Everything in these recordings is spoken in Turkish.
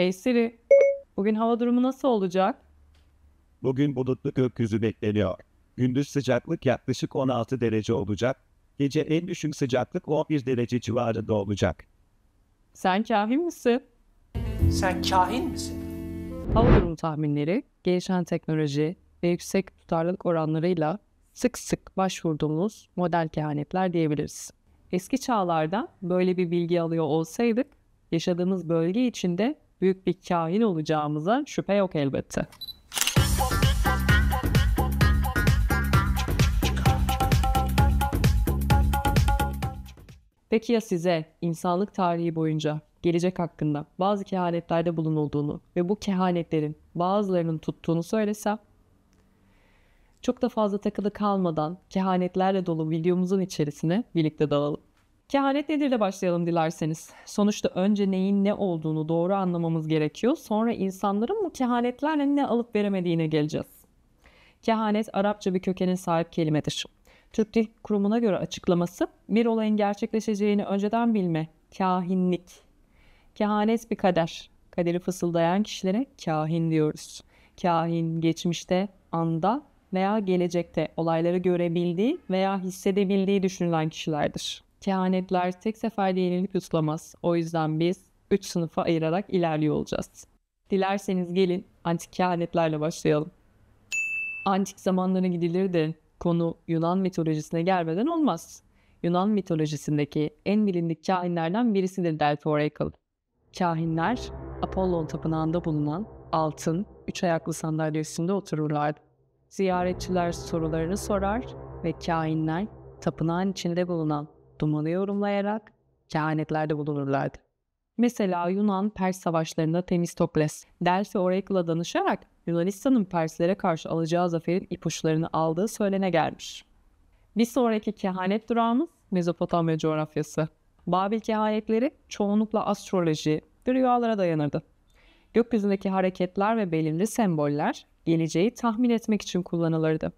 Hey Siri, bugün hava durumu nasıl olacak? Bugün bulutlu gökyüzü bekleniyor. Gündüz sıcaklık yaklaşık 16 derece olacak. Gece en düşük sıcaklık 11 derece civarında olacak. Sen kahin misin? Sen kahin misin? Hava durumu tahminleri, gelişen teknoloji ve yüksek tutarlılık oranlarıyla sık sık başvurduğumuz model kehanetler diyebiliriz. Eski çağlarda böyle bir bilgi alıyor olsaydık, yaşadığımız bölge içinde büyük bir kahin olacağımıza şüphe yok elbette. Peki ya size insanlık tarihi boyunca gelecek hakkında bazı kehanetlerde bulunulduğunu ve bu kehanetlerin bazılarının tuttuğunu söylesem? Çok da fazla takılı kalmadan kehanetlerle dolu videomuzun içerisine birlikte dalalım. Kehanet nedirle başlayalım dilerseniz. Sonuçta önce neyin ne olduğunu doğru anlamamız gerekiyor. Sonra insanların bu kehanetlerle ne alıp veremediğine geleceğiz. Kehanet Arapça bir kökenin sahip kelimedir. Türk Dil Kurumu'na göre açıklaması bir olayın gerçekleşeceğini önceden bilme, kahinlik. Kehanet bir kader. Kaderi fısıldayan kişilere kahin diyoruz. Kahin geçmişte, anda veya gelecekte olayları görebildiği veya hissedebildiği düşünülen kişilerdir kehanetler tek seferde yenilip yutulamaz. O yüzden biz 3 sınıfa ayırarak ilerliyor olacağız. Dilerseniz gelin antik kehanetlerle başlayalım. Antik zamanlara gidilir de konu Yunan mitolojisine gelmeden olmaz. Yunan mitolojisindeki en bilindik kahinlerden birisidir Delphi Oracle. Kahinler Apollon tapınağında bulunan altın, üç ayaklı sandalyesinde otururlardı. Ziyaretçiler sorularını sorar ve kahinler tapınağın içinde bulunan toplumunı yorumlayarak kehanetlerde bulunurlardı. Mesela Yunan-Pers savaşlarında Temistokles, Delphi Oracle'a danışarak Yunanistan'ın Perslere karşı alacağı zaferin ipuçlarını aldığı söylene gelmiş. Bir sonraki kehanet durağımız Mezopotamya coğrafyası. Babil kehanetleri çoğunlukla astroloji ve rüyalara dayanırdı. Gökyüzündeki hareketler ve belirli semboller geleceği tahmin etmek için kullanılırdı.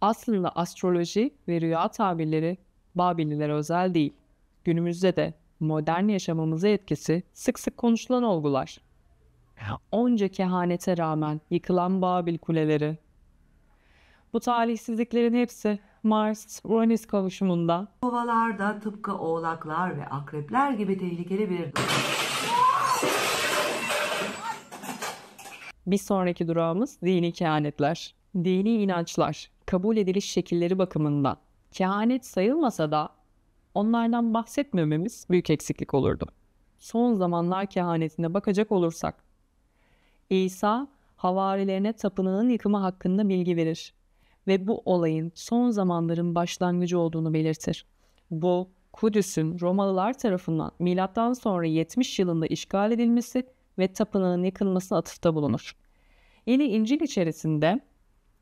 Aslında astroloji ve rüya tabirleri Babililere özel değil. Günümüzde de modern yaşamımıza etkisi sık sık konuşulan olgular. Onca kehanete rağmen yıkılan Babil kuleleri. Bu talihsizliklerin hepsi Mars-Uranüs kavuşumunda. Kovalar tıpkı oğlaklar ve akrepler gibi tehlikeli bir Bir sonraki durağımız dini kehanetler, dini inançlar, kabul ediliş şekilleri bakımından kehanet sayılmasa da onlardan bahsetmememiz büyük eksiklik olurdu. Son zamanlar kehanetine bakacak olursak. İsa havarilerine tapınağın yıkımı hakkında bilgi verir ve bu olayın son zamanların başlangıcı olduğunu belirtir. Bu Kudüs'ün Romalılar tarafından milattan sonra 70 yılında işgal edilmesi ve tapınağın yıkılmasına atıfta bulunur. Yeni İncil içerisinde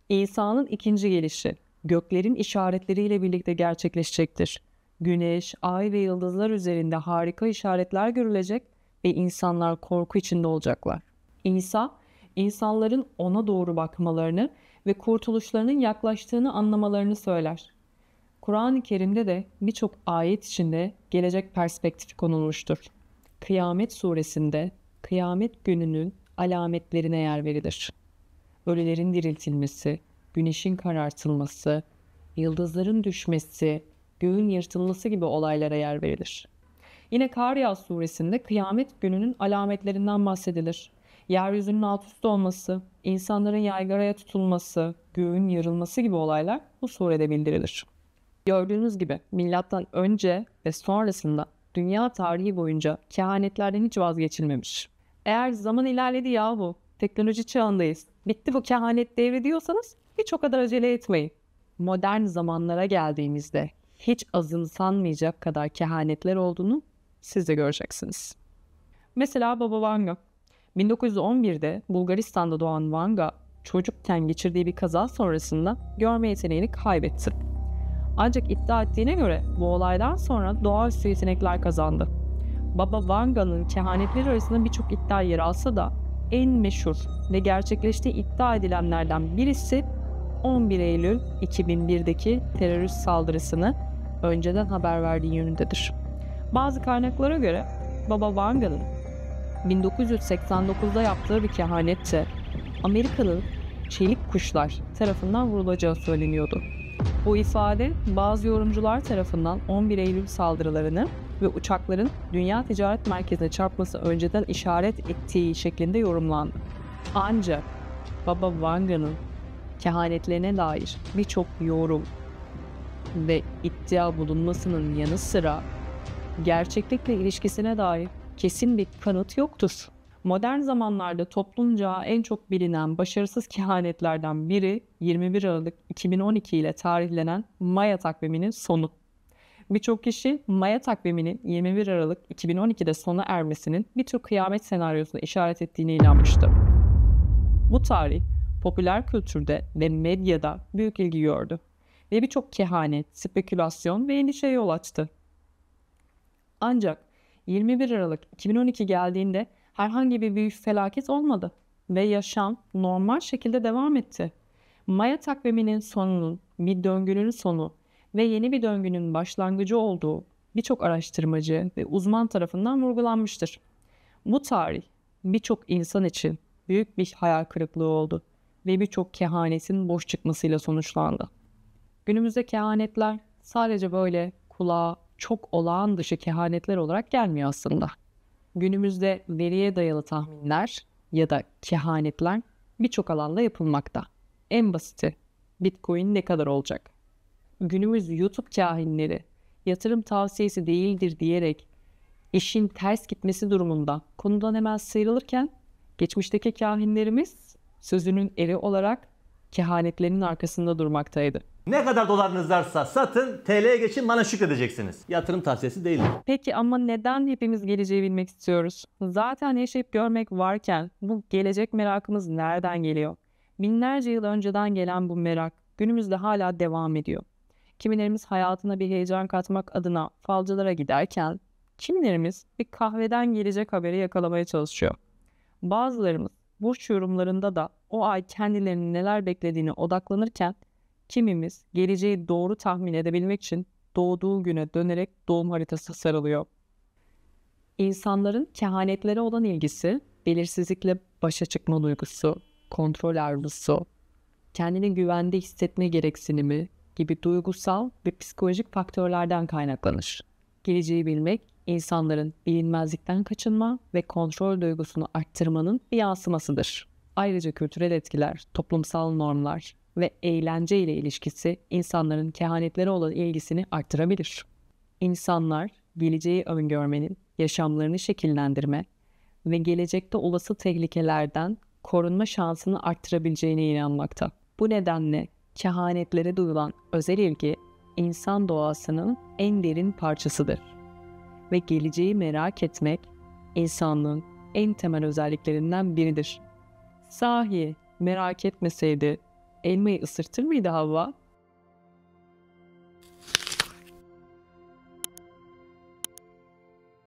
İsa'nın ikinci gelişi göklerin işaretleriyle birlikte gerçekleşecektir. Güneş, ay ve yıldızlar üzerinde harika işaretler görülecek ve insanlar korku içinde olacaklar. İsa, insanların ona doğru bakmalarını ve kurtuluşlarının yaklaştığını anlamalarını söyler. Kur'an-ı Kerim'de de birçok ayet içinde gelecek perspektifi konulmuştur. Kıyamet suresinde kıyamet gününün alametlerine yer verilir. Ölülerin diriltilmesi, güneşin karartılması, yıldızların düşmesi, göğün yırtılması gibi olaylara yer verilir. Yine Karya suresinde kıyamet gününün alametlerinden bahsedilir. Yeryüzünün alt üst olması, insanların yaygaraya tutulması, göğün yarılması gibi olaylar bu surede bildirilir. Gördüğünüz gibi milattan önce ve sonrasında dünya tarihi boyunca kehanetlerden hiç vazgeçilmemiş. Eğer zaman ilerledi yahu, teknoloji çağındayız, bitti bu kehanet devri diyorsanız hiç o kadar acele etmeyin. Modern zamanlara geldiğimizde hiç azımsanmayacak kadar kehanetler olduğunu siz de göreceksiniz. Mesela Baba Vanga. 1911'de Bulgaristan'da doğan Vanga çocukken geçirdiği bir kaza sonrasında görme yeteneğini kaybetti. Ancak iddia ettiğine göre bu olaydan sonra doğaüstü yetenekler kazandı. Baba Vanga'nın kehanetleri arasında birçok iddia yer alsa da en meşhur ve gerçekleştiği iddia edilenlerden birisi 11 Eylül 2001'deki terörist saldırısını önceden haber verdiği yönündedir. Bazı kaynaklara göre Baba Vanga'nın 1989'da yaptığı bir kehanette Amerikalı çelik kuşlar tarafından vurulacağı söyleniyordu. Bu ifade bazı yorumcular tarafından 11 Eylül saldırılarını ve uçakların Dünya Ticaret Merkezi'ne çarpması önceden işaret ettiği şeklinde yorumlandı. Ancak Baba Vanga'nın kehanetlerine dair birçok yorum ve iddia bulunmasının yanı sıra gerçeklikle ilişkisine dair kesin bir kanıt yoktur. Modern zamanlarda toplumca en çok bilinen başarısız kehanetlerden biri 21 Aralık 2012 ile tarihlenen Maya takviminin sonu. Birçok kişi Maya takviminin 21 Aralık 2012'de sona ermesinin bir tür kıyamet senaryosuna işaret ettiğine inanmıştı. Bu tarih popüler kültürde ve medyada büyük ilgi gördü ve birçok kehanet, spekülasyon ve endişeye yol açtı. Ancak 21 Aralık 2012 geldiğinde herhangi bir büyük felaket olmadı ve yaşam normal şekilde devam etti. Maya takviminin sonunun bir döngünün sonu ve yeni bir döngünün başlangıcı olduğu birçok araştırmacı ve uzman tarafından vurgulanmıştır. Bu tarih birçok insan için büyük bir hayal kırıklığı oldu ve birçok kehanetin boş çıkmasıyla sonuçlandı. Günümüzde kehanetler sadece böyle kulağa çok olağan dışı kehanetler olarak gelmiyor aslında. Günümüzde veriye dayalı tahminler ya da kehanetler birçok alanda yapılmakta. En basiti Bitcoin ne kadar olacak? Günümüz YouTube kahinleri yatırım tavsiyesi değildir diyerek işin ters gitmesi durumunda konudan hemen sıyrılırken geçmişteki kahinlerimiz sözünün eri olarak kehanetlerinin arkasında durmaktaydı. Ne kadar dolarınız varsa satın, TL'ye geçin bana şükredeceksiniz. Yatırım tavsiyesi değil. Peki ama neden hepimiz geleceği bilmek istiyoruz? Zaten yaşayıp görmek varken bu gelecek merakımız nereden geliyor? Binlerce yıl önceden gelen bu merak günümüzde hala devam ediyor. Kimilerimiz hayatına bir heyecan katmak adına falcılara giderken, kimilerimiz bir kahveden gelecek haberi yakalamaya çalışıyor. Bazılarımız burç yorumlarında da o ay kendilerinin neler beklediğini odaklanırken kimimiz geleceği doğru tahmin edebilmek için doğduğu güne dönerek doğum haritası sarılıyor. İnsanların kehanetlere olan ilgisi, belirsizlikle başa çıkma duygusu, kontrol arzusu, kendini güvende hissetme gereksinimi gibi duygusal ve psikolojik faktörlerden kaynaklanır. Geleceği bilmek insanların bilinmezlikten kaçınma ve kontrol duygusunu arttırmanın bir yansımasıdır. Ayrıca kültürel etkiler, toplumsal normlar ve eğlence ile ilişkisi insanların kehanetlere olan ilgisini arttırabilir. İnsanlar geleceği öngörmenin, yaşamlarını şekillendirme ve gelecekte olası tehlikelerden korunma şansını arttırabileceğine inanmakta. Bu nedenle kehanetlere duyulan özel ilgi insan doğasının en derin parçasıdır ve geleceği merak etmek insanlığın en temel özelliklerinden biridir. Sahi merak etmeseydi elmayı ısırtır mıydı Havva?